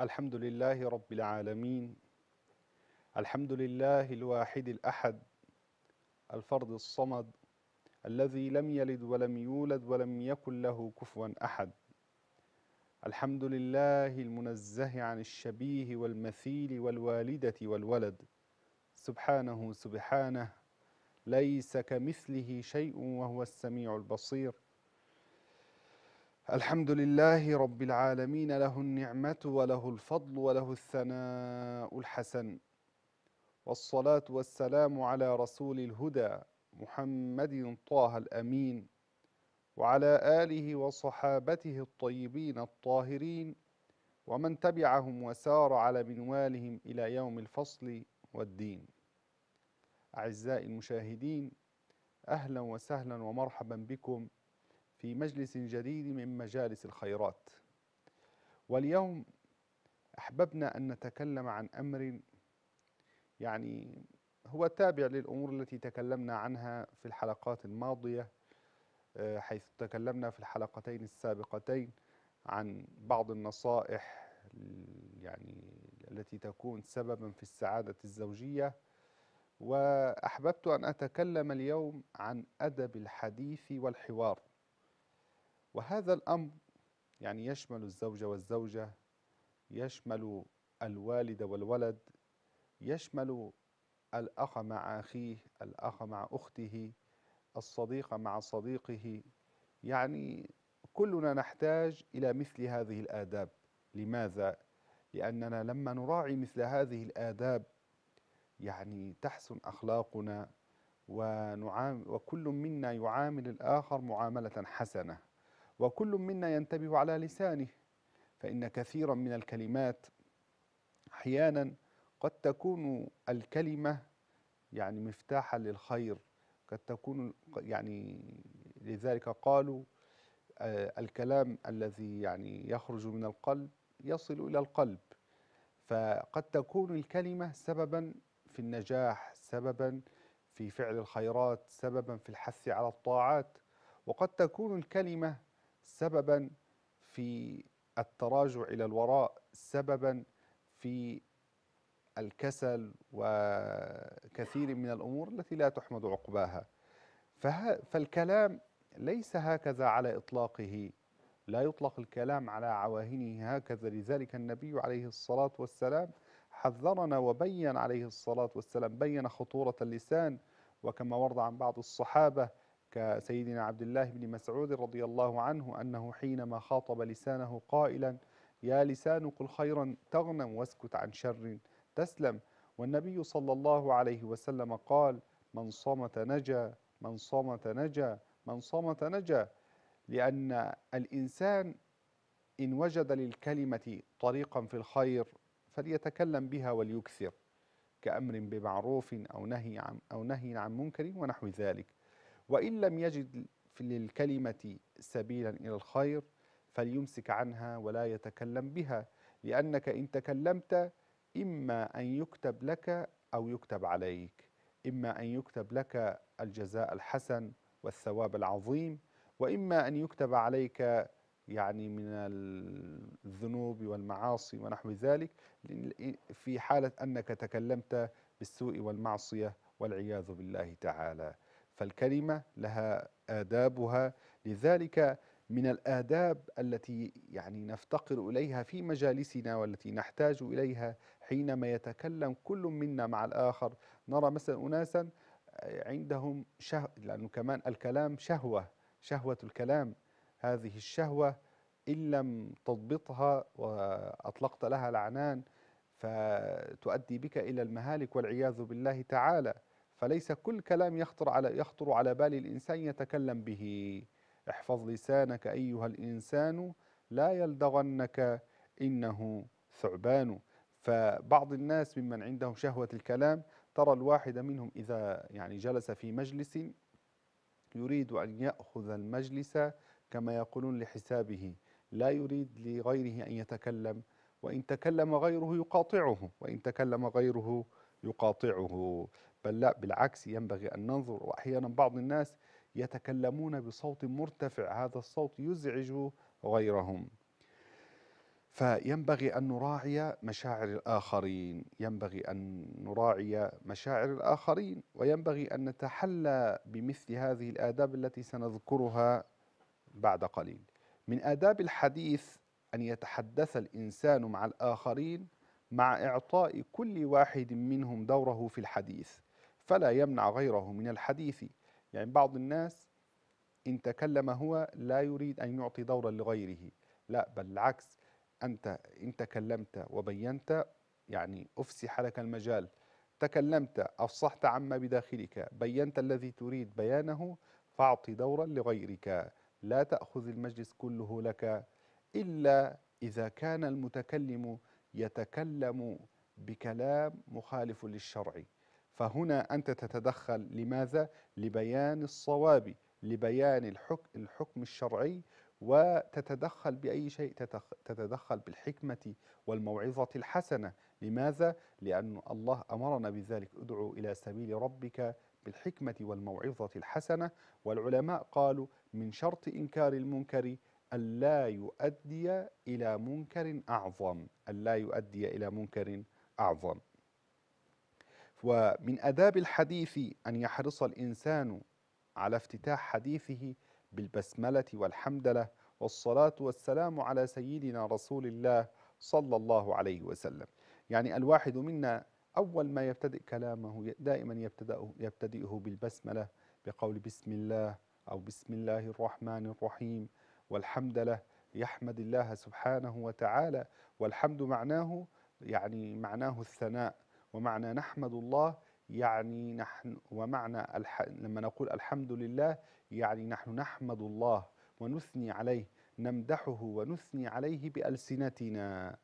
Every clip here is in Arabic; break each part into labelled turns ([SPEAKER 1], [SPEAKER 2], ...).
[SPEAKER 1] الحمد لله رب العالمين الحمد لله الواحد الأحد الفرد الصمد الذي لم يلد ولم يولد ولم يكن له كفوا أحد الحمد لله المنزه عن الشبيه والمثيل والوالدة والولد سبحانه سبحانه ليس كمثله شيء وهو السميع البصير الحمد لله رب العالمين له النعمة وله الفضل وله الثناء الحسن والصلاة والسلام على رسول الهدى محمد طه الأمين وعلى آله وصحابته الطيبين الطاهرين ومن تبعهم وسار على منوالهم إلى يوم الفصل والدين أعزائي المشاهدين أهلا وسهلا ومرحبا بكم في مجلس جديد من مجالس الخيرات واليوم احببنا ان نتكلم عن امر يعني هو تابع للامور التي تكلمنا عنها في الحلقات الماضيه آه، حيث تكلمنا في الحلقتين السابقتين عن بعض النصائح يعني التي تكون سببا في السعاده الزوجيه واحببت ان اتكلم اليوم عن ادب الحديث والحوار وهذا الأمر يعني يشمل الزوجة والزوجة يشمل الوالد والولد يشمل الأخ مع أخيه الأخ مع أخته الصديق مع صديقه يعني كلنا نحتاج إلى مثل هذه الآداب لماذا؟ لأننا لما نراعي مثل هذه الآداب يعني تحسن أخلاقنا ونعام وكل منا يعامل الآخر معاملة حسنة وكل منا ينتبه على لسانه فإن كثيرا من الكلمات أحيانا قد تكون الكلمة يعني مفتاحا للخير قد تكون يعني لذلك قالوا آه، الكلام الذي يعني يخرج من القلب يصل إلى القلب فقد تكون الكلمة سببا في النجاح سببا في فعل الخيرات سببا في الحث على الطاعات وقد تكون الكلمة سببا في التراجع الى الوراء سببا في الكسل وكثير من الامور التي لا تحمد عقباها فالكلام ليس هكذا على اطلاقه لا يطلق الكلام على عواهنه هكذا لذلك النبي عليه الصلاه والسلام حذرنا وبين عليه الصلاه والسلام بين خطوره اللسان وكما ورد عن بعض الصحابه كسيدنا عبد الله بن مسعود رضي الله عنه أنه حينما خاطب لسانه قائلا يا لسان قل خيرا تغنم واسكت عن شر تسلم والنبي صلى الله عليه وسلم قال من صمت نجا من صمت نجا من صمت نجا لأن الإنسان إن وجد للكلمة طريقا في الخير فليتكلم بها وليكثر كأمر بمعروف أو نهي عن أو نهي عن منكر ونحو ذلك وإن لم يجد في الكلمة سبيلا إلى الخير فليمسك عنها ولا يتكلم بها لأنك إن تكلمت إما أن يكتب لك أو يكتب عليك إما أن يكتب لك الجزاء الحسن والثواب العظيم وإما أن يكتب عليك يعني من الذنوب والمعاصي ونحو ذلك في حالة أنك تكلمت بالسوء والمعصية والعياذ بالله تعالى فالكلمة لها آدابها لذلك من الآداب التي يعني نفتقر إليها في مجالسنا والتي نحتاج إليها حينما يتكلم كل منا مع الآخر نرى مثلا أناسا عندهم شه... لأنه كمان الكلام شهوة شهوة الكلام هذه الشهوة إن لم تضبطها وأطلقت لها العنان فتؤدي بك إلى المهالك والعياذ بالله تعالى فليس كل كلام يخطر على يخطر على بال الإنسان يتكلم به احفظ لسانك أيها الإنسان لا يلدغنك إنه ثعبان فبعض الناس ممن عندهم شهوة الكلام ترى الواحد منهم إذا يعني جلس في مجلس يريد أن يأخذ المجلس كما يقولون لحسابه لا يريد لغيره أن يتكلم وإن تكلم غيره يقاطعه وإن تكلم غيره يقاطعه بل لا بالعكس ينبغي أن ننظر وأحيانا بعض الناس يتكلمون بصوت مرتفع هذا الصوت يزعج غيرهم فينبغي أن نراعي مشاعر الآخرين ينبغي أن نراعي مشاعر الآخرين وينبغي أن نتحلى بمثل هذه الآداب التي سنذكرها بعد قليل من آداب الحديث أن يتحدث الإنسان مع الآخرين مع إعطاء كل واحد منهم دوره في الحديث فلا يمنع غيره من الحديث يعني بعض الناس إن تكلم هو لا يريد أن يعطي دورا لغيره لا بل العكس أنت إن تكلمت وبينت يعني أفسح لك المجال تكلمت أفصحت عما بداخلك بينت الذي تريد بيانه فأعطي دورا لغيرك لا تأخذ المجلس كله لك إلا إذا كان المتكلم يتكلم بكلام مخالف للشرع فهنا أنت تتدخل لماذا؟ لبيان الصواب لبيان الحكم, الحكم الشرعي وتتدخل بأي شيء تتدخل بالحكمة والموعظة الحسنة لماذا؟ لأن الله أمرنا بذلك ادعو إلى سبيل ربك بالحكمة والموعظة الحسنة والعلماء قالوا من شرط إنكار المنكر ألا يؤدي إلى منكر أعظم ألا يؤدي إلى منكر أعظم ومن آداب الحديث أن يحرص الإنسان على افتتاح حديثه بالبسملة والحمدلة والصلاة والسلام على سيدنا رسول الله صلى الله عليه وسلم يعني الواحد منا أول ما يبتدئ كلامه دائما يبتدئه, يبتدئه بالبسملة بقول بسم الله أو بسم الله الرحمن الرحيم والحمد له يحمد الله سبحانه وتعالى والحمد معناه يعني معناه الثناء ومعنى نحمد الله يعني نحن ومعنى الح... لما نقول الحمد لله يعني نحن نحمد الله ونثني عليه نمدحه ونثني عليه بألسنتنا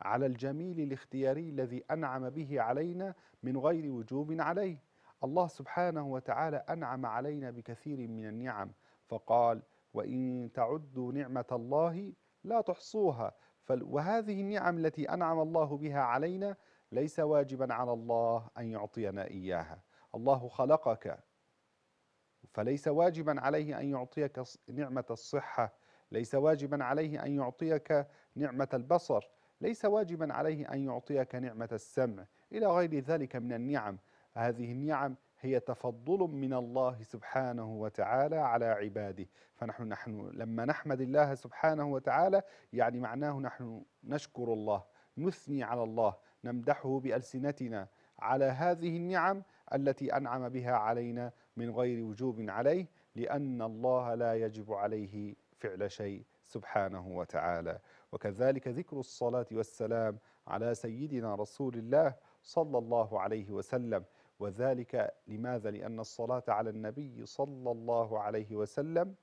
[SPEAKER 1] على الجميل الاختياري الذي أنعم به علينا من غير وجوب عليه الله سبحانه وتعالى أنعم علينا بكثير من النعم فقال وإن تعدوا نعمة الله لا تحصوها وهذه النعم التي أنعم الله بها علينا ليس واجبا على الله أن يعطينا إياها الله خلقك فليس واجبا عليه أن يعطيك نعمة الصحة ليس واجبا عليه أن يعطيك نعمة البصر ليس واجبا عليه أن يعطيك نعمة السمع إلى غير ذلك من النعم هذه النعم هي تفضل من الله سبحانه وتعالى على عباده فنحن نحن لما نحمد الله سبحانه وتعالى يعني معناه نحن نشكر الله نثني على الله نمدحه بألسنتنا على هذه النعم التي أنعم بها علينا من غير وجوب عليه لأن الله لا يجب عليه فعل شيء سبحانه وتعالى وكذلك ذكر الصلاة والسلام على سيدنا رسول الله صلى الله عليه وسلم وذلك لماذا؟ لأن الصلاة على النبي صلى الله عليه وسلم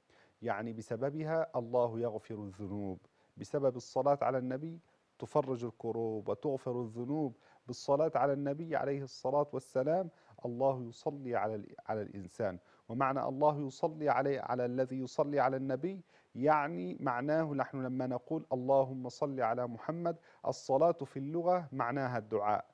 [SPEAKER 1] يعني بسببها الله يغفر الذنوب بسبب الصلاة على النبي تفرج الكروب وتغفر الذنوب بالصلاة على النبي عليه الصلاة والسلام الله يصلي على على الإنسان ومعنى الله يصلي عليه على الذي يصلي على النبي يعني معناه نحن لما نقول اللهم صل على محمد الصلاة في اللغة معناها الدعاء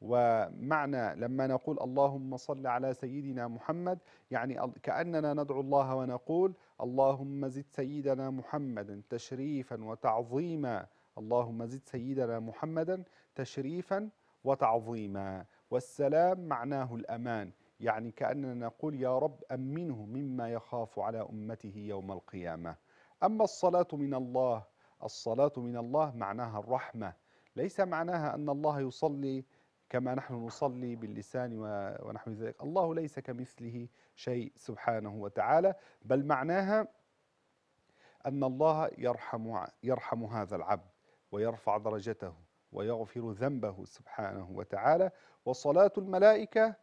[SPEAKER 1] ومعنى لما نقول اللهم صل على سيدنا محمد يعني كأننا ندعو الله ونقول اللهم زد سيدنا محمدا تشريفا وتعظيما اللهم زد سيدنا محمدا تشريفا وتعظيما والسلام معناه الأمان يعني كأننا نقول يا رب أمنه مما يخاف على أمته يوم القيامة أما الصلاة من الله الصلاة من الله معناها الرحمة ليس معناها أن الله يصلي كما نحن نصلي باللسان ونحو ذلك الله ليس كمثله شيء سبحانه وتعالى بل معناها أن الله يرحم, يرحم هذا العبد ويرفع درجته ويغفر ذنبه سبحانه وتعالى وصلاة الملائكة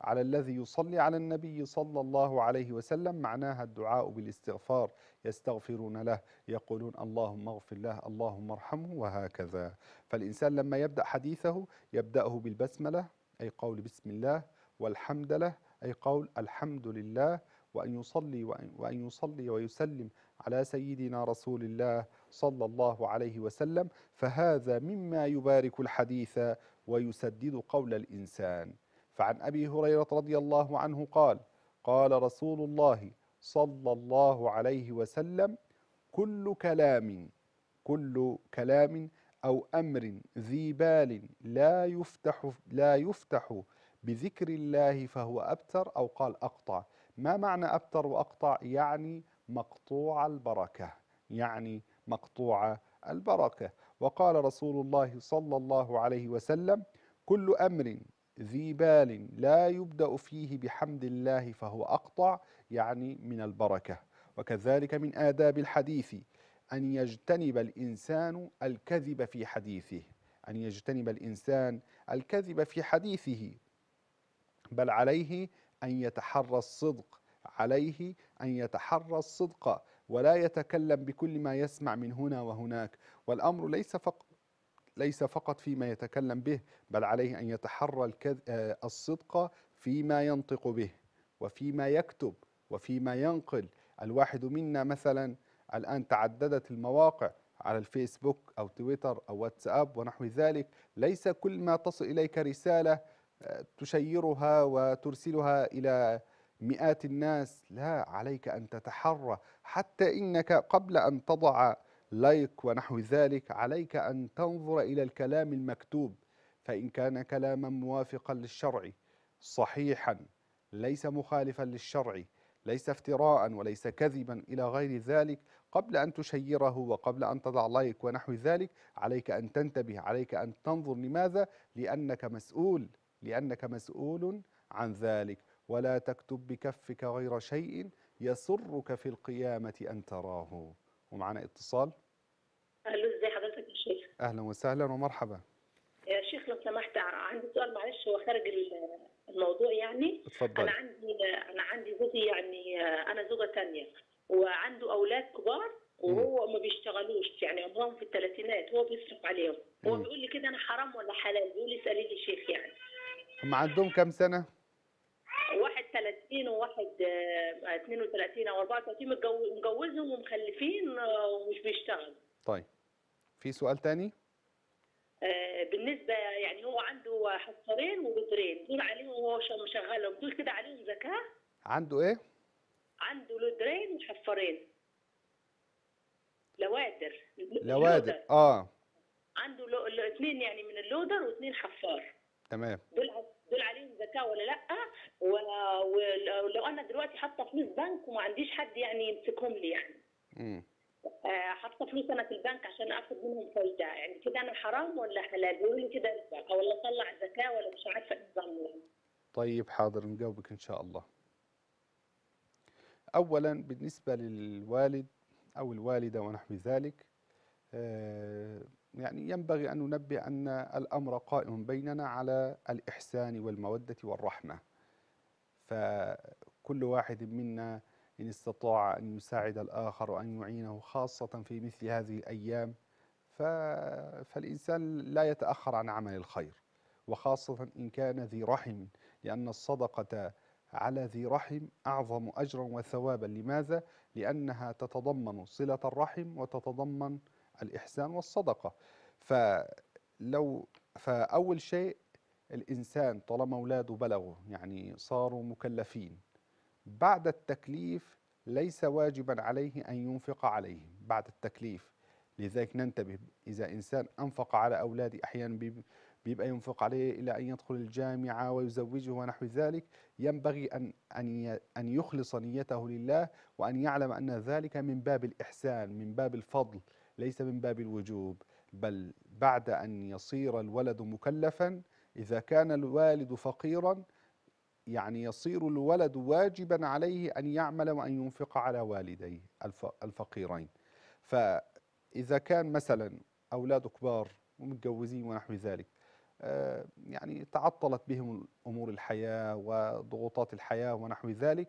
[SPEAKER 1] على الذي يصلي على النبي صلى الله عليه وسلم معناها الدعاء بالاستغفار يستغفرون له يقولون اللهم اغفر له اللهم ارحمه وهكذا فالإنسان لما يبدأ حديثه يبدأه بالبسملة أي قول بسم الله والحمد له أي قول الحمد لله وأن يصلي وأن, يصلي ويسلم على سيدنا رسول الله صلى الله عليه وسلم فهذا مما يبارك الحديث ويسدد قول الإنسان فعن أبي هريرة رضي الله عنه قال قال رسول الله صلى الله عليه وسلم كل كلام كل كلام أو أمر ذي بال لا يفتح لا يفتح بذكر الله فهو أبتر أو قال أقطع ما معنى أبتر وأقطع يعني مقطوع البركة يعني مقطوع البركة وقال رسول الله صلى الله عليه وسلم كل أمر ذي بال لا يبدأ فيه بحمد الله فهو أقطع يعني من البركة وكذلك من آداب الحديث أن يجتنب الإنسان الكذب في حديثه أن يجتنب الإنسان الكذب في حديثه بل عليه أن يتحرى الصدق عليه أن يتحرى الصدق ولا يتكلم بكل ما يسمع من هنا وهناك والأمر ليس فقط ليس فقط فيما يتكلم به بل عليه أن يتحرى آه، الصدق فيما ينطق به وفيما يكتب وفيما ينقل الواحد منا مثلا الآن تعددت المواقع على الفيسبوك أو تويتر أو واتساب ونحو ذلك ليس كل ما تصل إليك رسالة تشيرها وترسلها إلى مئات الناس لا عليك أن تتحرى حتى إنك قبل أن تضع لايك ونحو ذلك عليك أن تنظر إلى الكلام المكتوب فإن كان كلاما موافقا للشرع صحيحا ليس مخالفا للشرع ليس افتراء وليس كذبا إلى غير ذلك قبل أن تشيره وقبل أن تضع لايك ونحو ذلك عليك أن تنتبه عليك أن تنظر لماذا لأنك مسؤول لأنك مسؤول عن ذلك ولا تكتب بكفك غير شيء يسرك في القيامة أن تراه ومعنا اتصال
[SPEAKER 2] أهلا ازي حضرتك يا شيخ
[SPEAKER 1] أهلا وسهلا ومرحبا
[SPEAKER 2] يا شيخ لو سمحت عندي سؤال معلش هو خارج الموضوع يعني اتفضل أنا عندي أنا عندي زوجي يعني أنا زوجة ثانية وعنده أولاد كبار وهو ما بيشتغلوش يعني عمرهم في الثلاثينات هو بيصرف عليهم هو بيقول لي كده أنا حرام ولا حلال بيقول لي اسألي لي شيخ يعني
[SPEAKER 1] هم عندهم كام سنة؟
[SPEAKER 2] واحد 30 وواحد 32 آه، أو 34 متجوزهم ومخلفين آه، ومش بيشتغل
[SPEAKER 1] طيب في سؤال تاني؟
[SPEAKER 2] آه، بالنسبه يعني هو عنده حصرين وبذرين دول عليهم هو مشغلهم دول كده عليهم زكاه عنده ايه عنده لدرين وحفارين لوادر لوادر اه عنده اثنين يعني من اللودر واثنين حفار تمام دول دول عليهم زكاه ولا لا ولو انا دلوقتي حاطه فلوس بنك وما عنديش حد يعني يمسكهم لي يعني امم حاطه فلوس انا في البنك عشان اخد منهم فايده يعني كده انا حرام ولا حلال بيقولوا لي كده ربا ولا اطلع زكاه ولا مش عارفه ايه يعني.
[SPEAKER 1] طيب حاضر نجاوبك ان شاء الله اولا بالنسبه للوالد او الوالده ونحو ذلك آه، يعني ينبغي أن ننبه أن الأمر قائم بيننا على الإحسان والمودة والرحمة فكل واحد منا إن استطاع أن يساعد الآخر وأن يعينه خاصة في مثل هذه الأيام فالإنسان لا يتأخر عن عمل الخير وخاصة إن كان ذي رحم لأن الصدقة على ذي رحم أعظم أجرا وثوابا لماذا؟ لأنها تتضمن صلة الرحم وتتضمن الإحسان والصدقة فلو فأول شيء الإنسان طالما أولاده بلغوا يعني صاروا مكلفين بعد التكليف ليس واجبا عليه أن ينفق عليهم بعد التكليف لذلك ننتبه إذا إنسان أنفق على أولاده أحيانا بيبقى ينفق عليه إلى أن يدخل الجامعة ويزوجه ونحو ذلك ينبغي أن, أن, أن يخلص نيته لله وأن يعلم أن ذلك من باب الإحسان من باب الفضل ليس من باب الوجوب بل بعد أن يصير الولد مكلفا إذا كان الوالد فقيرا يعني يصير الولد واجبا عليه أن يعمل وأن ينفق على والديه الفقيرين فإذا كان مثلا أولاد كبار ومتجوزين ونحو ذلك آه، يعني تعطلت بهم أمور الحياة وضغوطات الحياة ونحو ذلك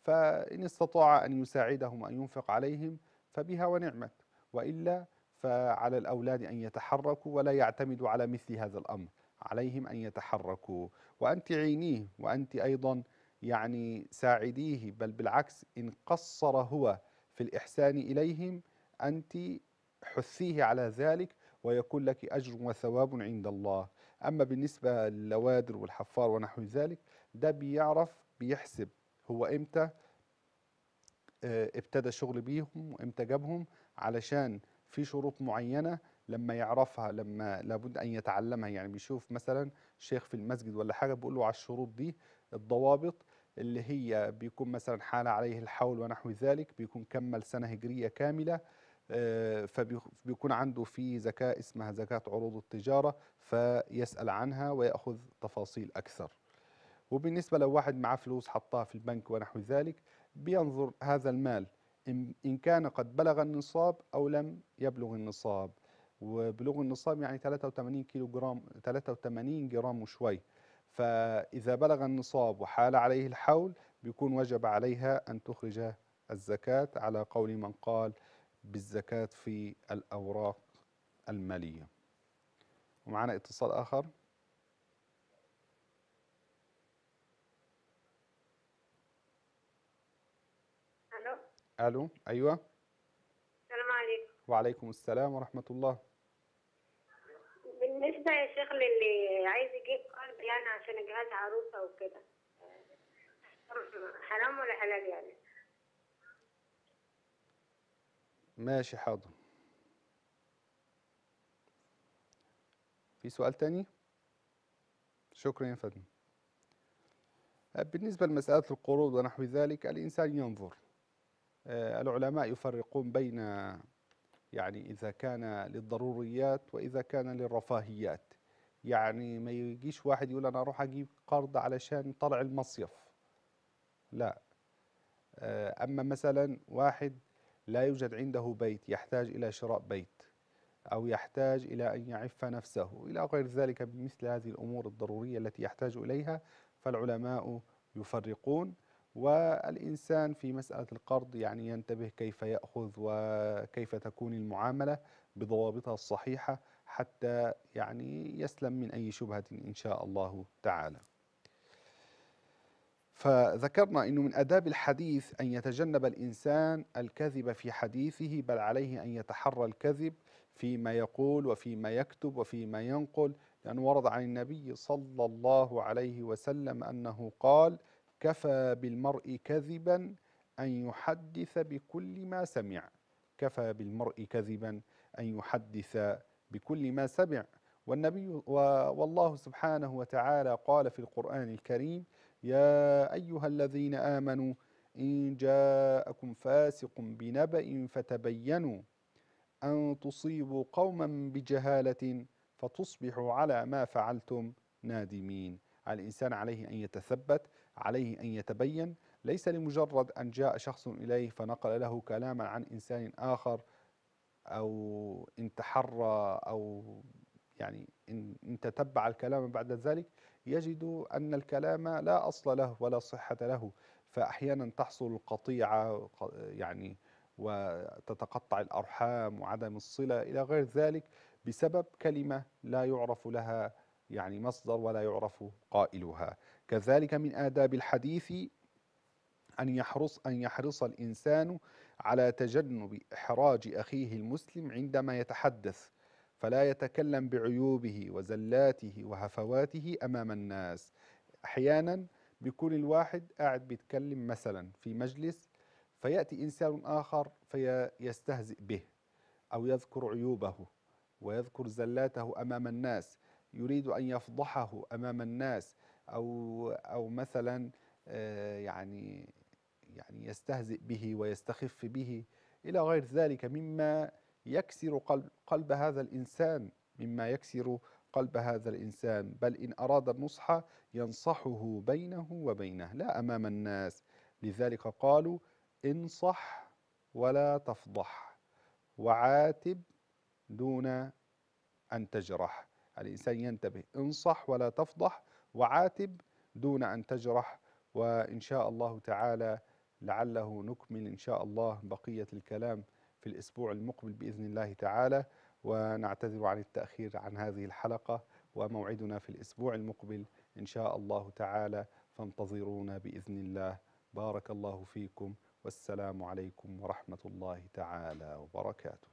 [SPEAKER 1] فإن استطاع أن يساعدهم أن ينفق عليهم فبها ونعمة والا فعلى الاولاد ان يتحركوا ولا يعتمدوا على مثل هذا الامر عليهم ان يتحركوا وانت عينيه وانت ايضا يعني ساعديه بل بالعكس ان قصر هو في الاحسان اليهم انت حثيه على ذلك ويكون لك اجر وثواب عند الله اما بالنسبه للوادر والحفار ونحو ذلك ده بيعرف بيحسب هو امتى آه، ابتدى شغل بيهم وامتى جابهم علشان في شروط معينة لما يعرفها لما لابد أن يتعلمها يعني بيشوف مثلا شيخ في المسجد ولا حاجة بيقول له على الشروط دي الضوابط اللي هي بيكون مثلا حال عليه الحول ونحو ذلك بيكون كمل سنة هجرية كاملة آه، فبيكون عنده في زكاة اسمها زكاة عروض التجارة فيسأل عنها ويأخذ تفاصيل أكثر وبالنسبة لو واحد معاه فلوس حطها في البنك ونحو ذلك بينظر هذا المال إن كان قد بلغ النصاب أو لم يبلغ النصاب وبلوغ النصاب يعني 83 كيلو جرام 83 جرام وشوي فإذا بلغ النصاب وحال عليه الحول بيكون وجب عليها أن تخرج الزكاة على قول من قال بالزكاة في الأوراق المالية ومعنا اتصال آخر الو ايوه
[SPEAKER 2] السلام عليكم
[SPEAKER 1] وعليكم السلام ورحمه الله
[SPEAKER 2] بالنسبه يا شيخ للي عايز يجيب قلب يعني عشان جهاز عروسه وكده حرام ولا حلال يعني
[SPEAKER 1] ماشي حاضر في سؤال تاني شكرا يا فندم بالنسبة لمسألة القروض ونحو ذلك الإنسان ينظر آه، العلماء يفرقون بين يعني إذا كان للضروريات وإذا كان للرفاهيات يعني ما يجيش واحد يقول أنا أروح أجيب قرض علشان طلع المصيف لا آه، أما مثلا واحد لا يوجد عنده بيت يحتاج إلى شراء بيت أو يحتاج إلى أن يعف نفسه إلى غير ذلك بمثل هذه الأمور الضرورية التي يحتاج إليها فالعلماء يفرقون والإنسان في مسألة القرض يعني ينتبه كيف يأخذ وكيف تكون المعاملة بضوابطها الصحيحة حتى يعني يسلم من أي شبهة إن شاء الله تعالى فذكرنا أنه من أداب الحديث أن يتجنب الإنسان الكذب في حديثه بل عليه أن يتحرى الكذب فيما يقول وفيما يكتب وفيما ينقل لأن ورد عن النبي صلى الله عليه وسلم أنه قال كفى بالمرء كذبا أن يحدث بكل ما سمع كفى بالمرء كذبا أن يحدث بكل ما سمع والنبي والله سبحانه وتعالى قال في القرآن الكريم يا أيها الذين آمنوا إن جاءكم فاسق بنبأ فتبينوا أن تصيبوا قوما بجهالة فتصبحوا على ما فعلتم نادمين على الإنسان عليه أن يتثبت عليه أن يتبين ليس لمجرد أن جاء شخص إليه فنقل له كلاما عن إنسان آخر أو إن تحرى أو يعني إن تتبع الكلام بعد ذلك يجد أن الكلام لا أصل له ولا صحة له فأحيانا تحصل قطيعة يعني وتتقطع الأرحام وعدم الصلة إلى غير ذلك بسبب كلمة لا يعرف لها يعني مصدر ولا يعرف قائلها كذلك من آداب الحديث أن يحرص أن يحرص الإنسان على تجنب إحراج أخيه المسلم عندما يتحدث فلا يتكلم بعيوبه وزلاته وهفواته أمام الناس أحيانا بيكون الواحد قاعد بيتكلم مثلا في مجلس فيأتي إنسان آخر فيستهزئ به أو يذكر عيوبه ويذكر زلاته أمام الناس يريد أن يفضحه أمام الناس او او مثلا آه، يعني يعني يستهزئ به ويستخف به الى غير ذلك مما يكسر قلب, قلب هذا الانسان مما يكسر قلب هذا الانسان بل ان اراد النصح ينصحه بينه وبينه لا امام الناس لذلك قالوا انصح ولا تفضح وعاتب دون ان تجرح الانسان ينتبه انصح ولا تفضح وعاتب دون أن تجرح وإن شاء الله تعالى لعله نكمل إن شاء الله بقية الكلام في الأسبوع المقبل بإذن الله تعالى ونعتذر عن التأخير عن هذه الحلقة وموعدنا في الأسبوع المقبل إن شاء الله تعالى فانتظرونا بإذن الله بارك الله فيكم والسلام عليكم ورحمة الله تعالى وبركاته